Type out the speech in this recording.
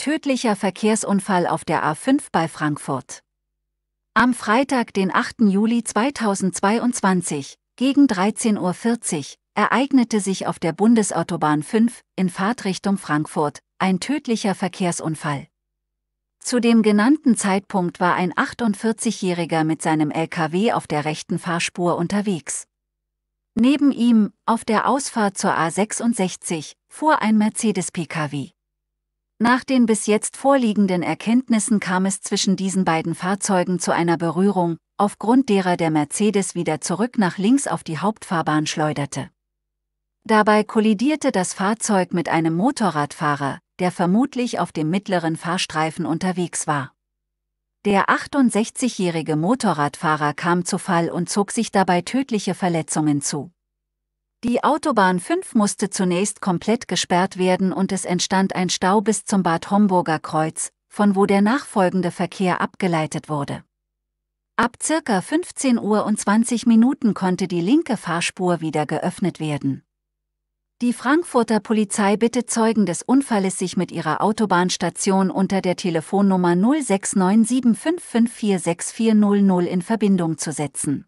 Tödlicher Verkehrsunfall auf der A5 bei Frankfurt. Am Freitag, den 8. Juli 2022, gegen 13.40 Uhr, ereignete sich auf der Bundesautobahn 5 in Fahrtrichtung Frankfurt ein tödlicher Verkehrsunfall. Zu dem genannten Zeitpunkt war ein 48-Jähriger mit seinem LKW auf der rechten Fahrspur unterwegs. Neben ihm, auf der Ausfahrt zur A66, fuhr ein Mercedes-Pkw. Nach den bis jetzt vorliegenden Erkenntnissen kam es zwischen diesen beiden Fahrzeugen zu einer Berührung, aufgrund derer der Mercedes wieder zurück nach links auf die Hauptfahrbahn schleuderte. Dabei kollidierte das Fahrzeug mit einem Motorradfahrer, der vermutlich auf dem mittleren Fahrstreifen unterwegs war. Der 68-jährige Motorradfahrer kam zu Fall und zog sich dabei tödliche Verletzungen zu. Die Autobahn 5 musste zunächst komplett gesperrt werden und es entstand ein Stau bis zum Bad Homburger Kreuz, von wo der nachfolgende Verkehr abgeleitet wurde. Ab circa 15 Uhr und 20 Minuten konnte die linke Fahrspur wieder geöffnet werden. Die Frankfurter Polizei bittet Zeugen des Unfalles, sich mit ihrer Autobahnstation unter der Telefonnummer 069755464000 in Verbindung zu setzen.